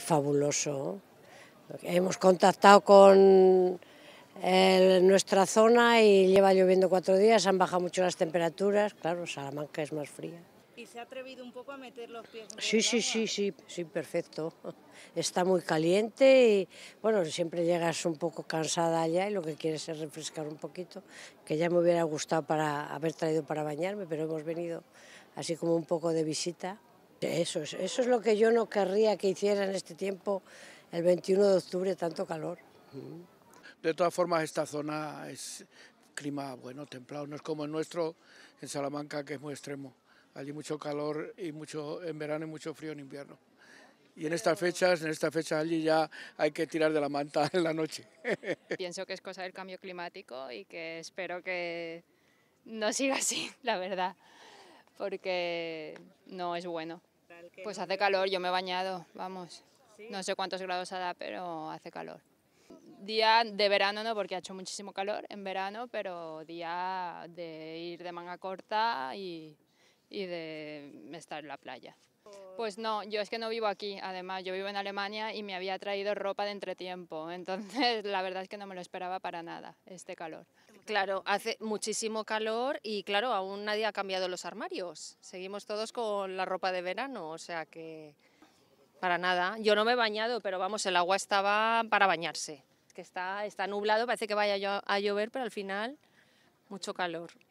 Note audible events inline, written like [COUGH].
Fabuloso. Hemos contactado con nuestra zona y lleva lloviendo cuatro días, han bajado mucho las temperaturas, claro, Salamanca es más fría. ¿Y se ha atrevido un poco a meter los pies? sí, sí, sí, sí, sí, perfecto. [LAUGHS] Está muy caliente y bueno, siempre llegas un poco cansada allá y lo que quieres es refrescar un poquito, que ya me hubiera gustado para haber traído para bañarme, pero hemos venido así como un poco de visita. Eso es, eso es lo que yo no querría que hiciera en este tiempo, el 21 de octubre, tanto calor. De todas formas, esta zona es clima bueno, templado, no es como el nuestro en Salamanca, que es muy extremo. Allí mucho calor y mucho en verano y mucho frío en invierno. Y en estas fechas, en estas fechas allí ya hay que tirar de la manta en la noche. [LAUGHS] Pienso que es cosa del cambio climático y que espero que no siga así, [LAUGHS] la verdad, porque no es bueno pues hace calor, yo me he bañado, vamos. No sé cuántos grados hará, pero hace calor. Día de verano no, porque ha hecho muchísimo calor en verano, pero día de ir de manga corta y y de estar en la playa. Pues no, yo es que no vivo aquí, además, yo vivo en Alemania y me había traído ropa de entretiempo, [LAUGHS] entonces la verdad es que no me lo esperaba para nada, este calor. Claro, hace muchísimo calor y claro, aún nadie ha cambiado los armarios, seguimos todos con la ropa de verano, o sea que para nada. Yo no me he bañado, pero vamos, el agua estaba para bañarse, que está, está nublado, parece que vaya a llover, pero al final mucho calor.